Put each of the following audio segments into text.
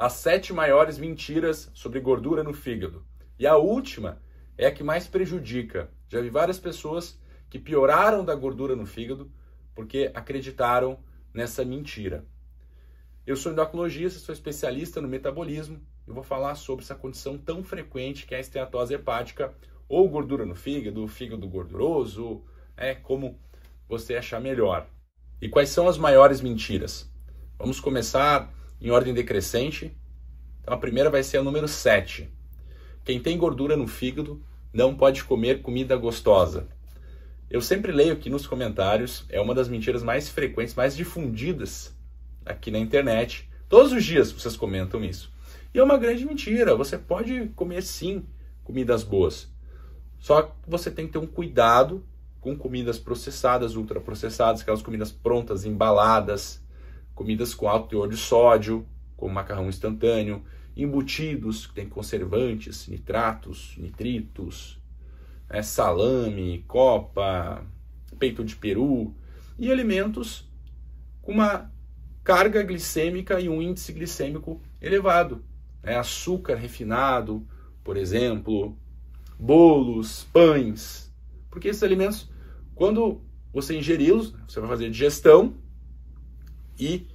As sete maiores mentiras sobre gordura no fígado. E a última é a que mais prejudica. Já vi várias pessoas que pioraram da gordura no fígado porque acreditaram nessa mentira. Eu sou endocrinologista, sou especialista no metabolismo e vou falar sobre essa condição tão frequente que é a esteatose hepática ou gordura no fígado, fígado gorduroso, é como você achar melhor. E quais são as maiores mentiras? Vamos começar em ordem decrescente. Então a primeira vai ser a número 7. Quem tem gordura no fígado não pode comer comida gostosa. Eu sempre leio aqui nos comentários, é uma das mentiras mais frequentes, mais difundidas aqui na internet. Todos os dias vocês comentam isso. E é uma grande mentira. Você pode comer sim comidas boas. Só que você tem que ter um cuidado com comidas processadas, ultraprocessadas, aquelas comidas prontas, embaladas, comidas com alto teor de sódio, como macarrão instantâneo, embutidos, que tem conservantes, nitratos, nitritos, né, salame, copa, peito de peru, e alimentos com uma carga glicêmica e um índice glicêmico elevado. Né, açúcar refinado, por exemplo, bolos, pães, porque esses alimentos, quando você ingeri-los, né, você vai fazer digestão, e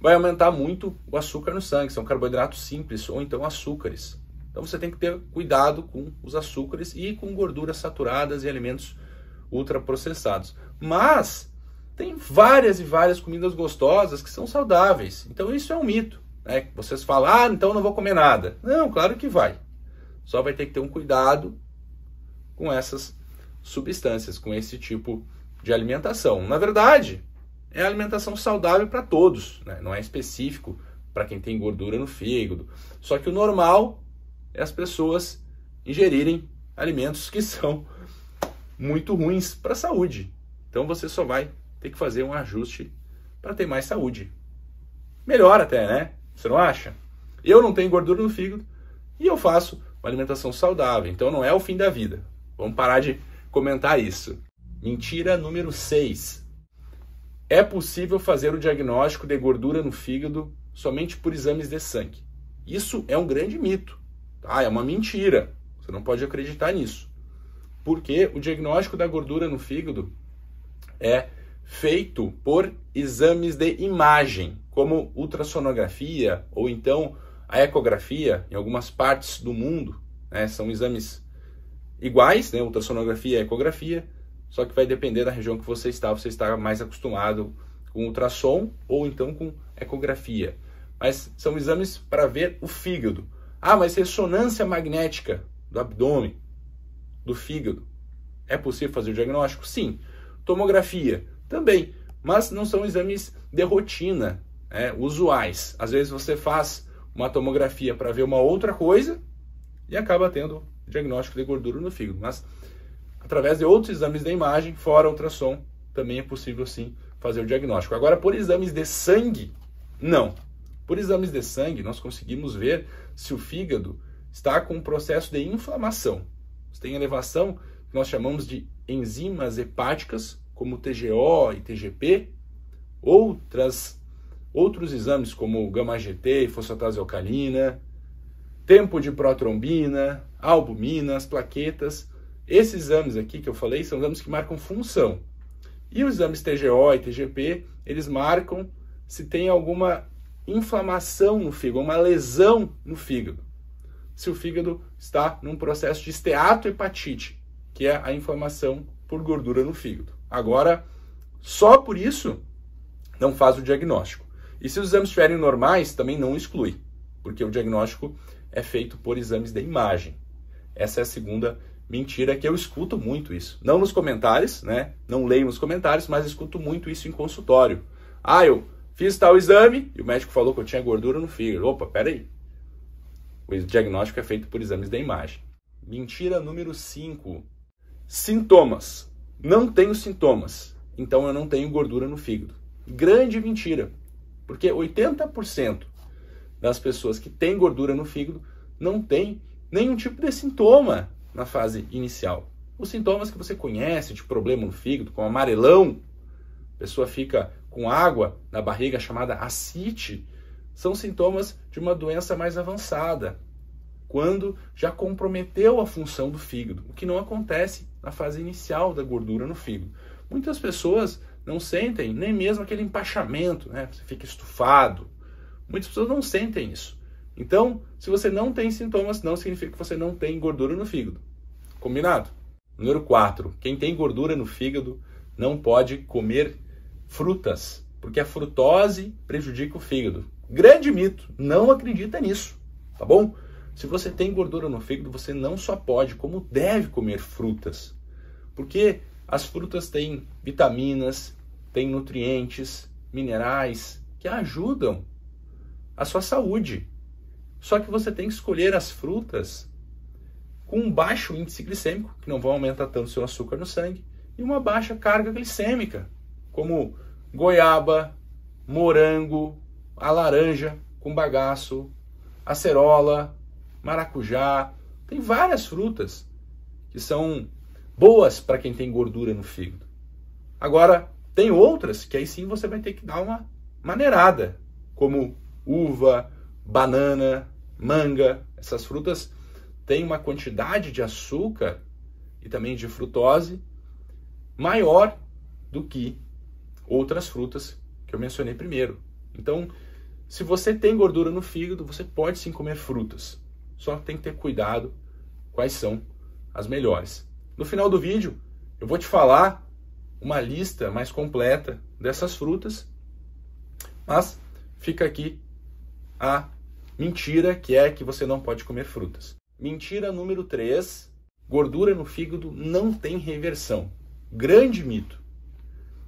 vai aumentar muito o açúcar no sangue, são carboidratos simples ou então açúcares. Então você tem que ter cuidado com os açúcares e com gorduras saturadas e alimentos ultraprocessados. Mas tem várias e várias comidas gostosas que são saudáveis. Então isso é um mito. Né? Vocês falam, ah, então não vou comer nada. Não, claro que vai. Só vai ter que ter um cuidado com essas substâncias, com esse tipo de alimentação. Na verdade, é alimentação saudável para todos, né? não é específico para quem tem gordura no fígado. Só que o normal é as pessoas ingerirem alimentos que são muito ruins para a saúde. Então você só vai ter que fazer um ajuste para ter mais saúde. Melhor até, né? Você não acha? Eu não tenho gordura no fígado e eu faço uma alimentação saudável. Então não é o fim da vida. Vamos parar de comentar isso. Mentira número 6. É possível fazer o diagnóstico de gordura no fígado somente por exames de sangue. Isso é um grande mito. Ah, é uma mentira. Você não pode acreditar nisso. Porque o diagnóstico da gordura no fígado é feito por exames de imagem, como ultrassonografia ou então a ecografia em algumas partes do mundo. Né? São exames iguais, né? ultrassonografia e ecografia, só que vai depender da região que você está, você está mais acostumado com ultrassom ou então com ecografia. Mas são exames para ver o fígado. Ah, mas ressonância magnética do abdômen, do fígado. É possível fazer o diagnóstico? Sim. Tomografia também, mas não são exames de rotina, é, usuais. Às vezes você faz uma tomografia para ver uma outra coisa e acaba tendo diagnóstico de gordura no fígado. Mas através de outros exames da imagem, fora ultrassom, também é possível sim fazer o diagnóstico. Agora, por exames de sangue, não. Por exames de sangue, nós conseguimos ver se o fígado está com um processo de inflamação. Se tem elevação, nós chamamos de enzimas hepáticas, como TGO e TGP, outras, outros exames como gama-GT e fosfatase alcalina, tempo de protrombina, albuminas, plaquetas, esses exames aqui que eu falei são exames que marcam função. E os exames TGO e TGP, eles marcam se tem alguma inflamação no fígado, uma lesão no fígado. Se o fígado está num processo de esteatohepatite, que é a inflamação por gordura no fígado. Agora, só por isso não faz o diagnóstico. E se os exames estiverem normais, também não exclui, porque o diagnóstico é feito por exames de imagem. Essa é a segunda mentira é que eu escuto muito isso. Não nos comentários, né? Não leio nos comentários, mas escuto muito isso em consultório. Ah, eu fiz tal exame e o médico falou que eu tinha gordura no fígado. Opa, peraí. O diagnóstico é feito por exames da imagem. Mentira número 5. Sintomas. Não tenho sintomas, então eu não tenho gordura no fígado. Grande mentira, porque 80% das pessoas que têm gordura no fígado não têm nenhum tipo de sintoma na fase inicial. Os sintomas que você conhece de problema no fígado, como amarelão, a pessoa fica com água na barriga chamada acite, são sintomas de uma doença mais avançada, quando já comprometeu a função do fígado, o que não acontece na fase inicial da gordura no fígado. Muitas pessoas não sentem nem mesmo aquele empachamento, né? Você fica estufado. Muitas pessoas não sentem isso. Então, se você não tem sintomas, não significa que você não tem gordura no fígado. Combinado? Número 4. Quem tem gordura no fígado não pode comer frutas, porque a frutose prejudica o fígado. Grande mito, não acredita nisso, tá bom? Se você tem gordura no fígado, você não só pode, como deve comer frutas. Porque as frutas têm vitaminas, têm nutrientes, minerais que ajudam a sua saúde. Só que você tem que escolher as frutas com um baixo índice glicêmico, que não vão aumentar tanto o seu açúcar no sangue, e uma baixa carga glicêmica, como goiaba, morango, a laranja com bagaço, acerola, maracujá. Tem várias frutas que são boas para quem tem gordura no fígado. Agora, tem outras que aí sim você vai ter que dar uma maneirada, como uva, banana, manga, essas frutas têm uma quantidade de açúcar e também de frutose maior do que outras frutas que eu mencionei primeiro. Então, se você tem gordura no fígado, você pode sim comer frutas. Só tem que ter cuidado quais são as melhores. No final do vídeo, eu vou te falar uma lista mais completa dessas frutas, mas fica aqui a Mentira, que é que você não pode comer frutas. Mentira número 3, gordura no fígado não tem reversão. Grande mito.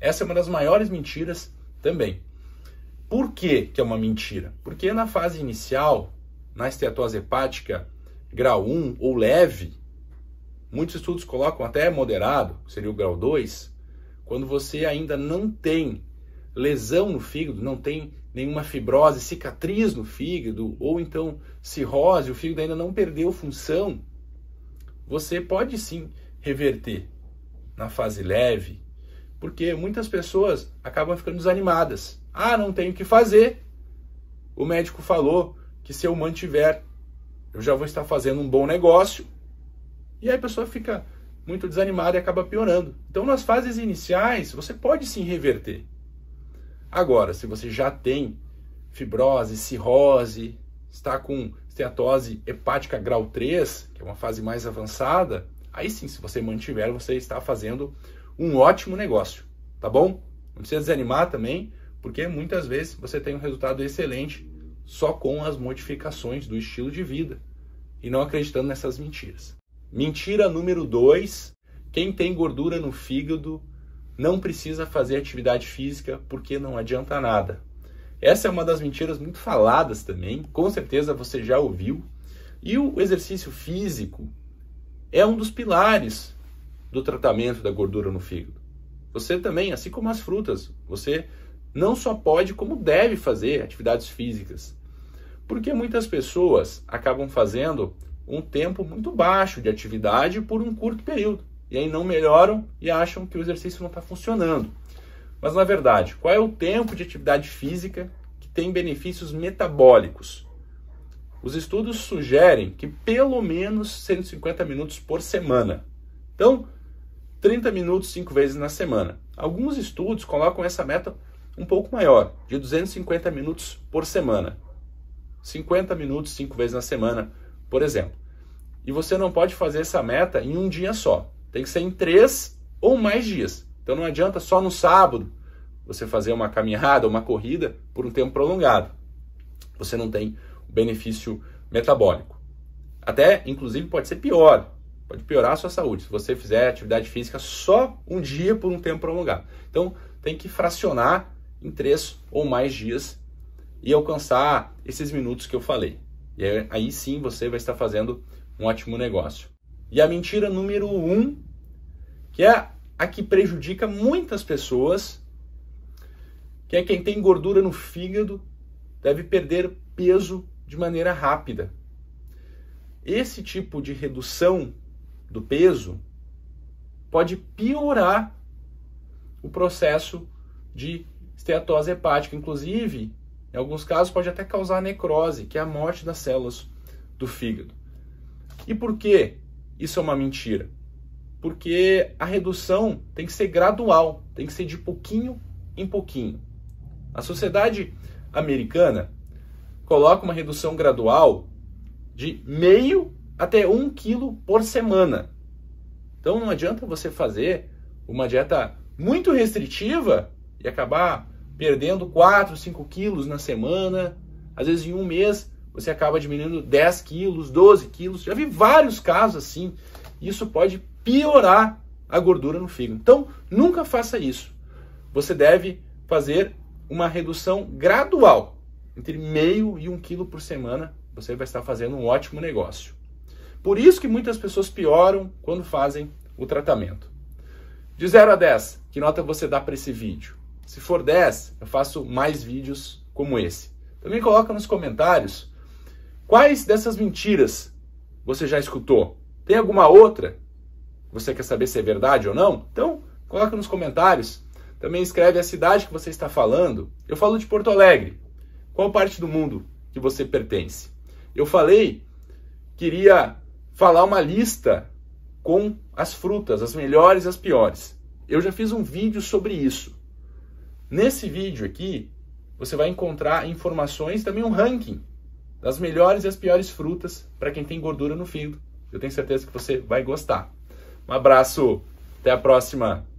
Essa é uma das maiores mentiras também. Por que, que é uma mentira? Porque na fase inicial, na esteatose hepática grau 1 ou leve, muitos estudos colocam até moderado, seria o grau 2, quando você ainda não tem lesão no fígado, não tem nenhuma fibrose, cicatriz no fígado, ou então cirrose, o fígado ainda não perdeu função, você pode sim reverter na fase leve, porque muitas pessoas acabam ficando desanimadas. Ah, não tenho o que fazer. O médico falou que se eu mantiver, eu já vou estar fazendo um bom negócio. E aí a pessoa fica muito desanimada e acaba piorando. Então, nas fases iniciais, você pode sim reverter. Agora, se você já tem fibrose, cirrose, está com esteatose hepática grau 3, que é uma fase mais avançada, aí sim, se você mantiver, você está fazendo um ótimo negócio, tá bom? Não precisa desanimar também, porque muitas vezes você tem um resultado excelente só com as modificações do estilo de vida e não acreditando nessas mentiras. Mentira número 2: quem tem gordura no fígado não precisa fazer atividade física porque não adianta nada. Essa é uma das mentiras muito faladas também, com certeza você já ouviu. E o exercício físico é um dos pilares do tratamento da gordura no fígado. Você também, assim como as frutas, você não só pode, como deve fazer atividades físicas. Porque muitas pessoas acabam fazendo um tempo muito baixo de atividade por um curto período e aí não melhoram e acham que o exercício não está funcionando. Mas na verdade, qual é o tempo de atividade física que tem benefícios metabólicos? Os estudos sugerem que pelo menos 150 minutos por semana. Então, 30 minutos cinco vezes na semana. Alguns estudos colocam essa meta um pouco maior, de 250 minutos por semana. 50 minutos cinco vezes na semana, por exemplo. E você não pode fazer essa meta em um dia só. Tem que ser em três ou mais dias. Então não adianta só no sábado você fazer uma caminhada, uma corrida por um tempo prolongado. Você não tem benefício metabólico. Até, inclusive, pode ser pior. Pode piorar a sua saúde se você fizer atividade física só um dia por um tempo prolongado. Então, tem que fracionar em três ou mais dias e alcançar esses minutos que eu falei. E aí, aí sim você vai estar fazendo um ótimo negócio. E a mentira número um, que é a que prejudica muitas pessoas, que é quem tem gordura no fígado deve perder peso de maneira rápida. Esse tipo de redução do peso pode piorar o processo de esteatose hepática. Inclusive, em alguns casos, pode até causar necrose, que é a morte das células do fígado. E por quê? Isso é uma mentira. Porque a redução tem que ser gradual, tem que ser de pouquinho em pouquinho. A sociedade americana coloca uma redução gradual de meio até um quilo por semana. Então não adianta você fazer uma dieta muito restritiva e acabar perdendo 4, 5 quilos na semana. Às vezes em um mês você acaba diminuindo 10 quilos, 12 quilos. Já vi vários casos assim. Isso pode piorar a gordura no fígado. Então, nunca faça isso. Você deve fazer uma redução gradual, entre meio e um quilo por semana. Você vai estar fazendo um ótimo negócio. Por isso que muitas pessoas pioram quando fazem o tratamento. De 0 a 10, que nota você dá para esse vídeo? Se for 10, eu faço mais vídeos como esse. Também coloca nos comentários Quais dessas mentiras você já escutou? Tem alguma outra? Você quer saber se é verdade ou não? Então, coloca nos comentários. Também escreve a cidade que você está falando. Eu falo de Porto Alegre. Qual parte do mundo que você pertence? Eu falei, queria falar uma lista com as frutas, as melhores e as piores. Eu já fiz um vídeo sobre isso. Nesse vídeo aqui, você vai encontrar informações, também um ranking das melhores e as piores frutas para quem tem gordura no fígado. Eu tenho certeza que você vai gostar. Um abraço, até a próxima!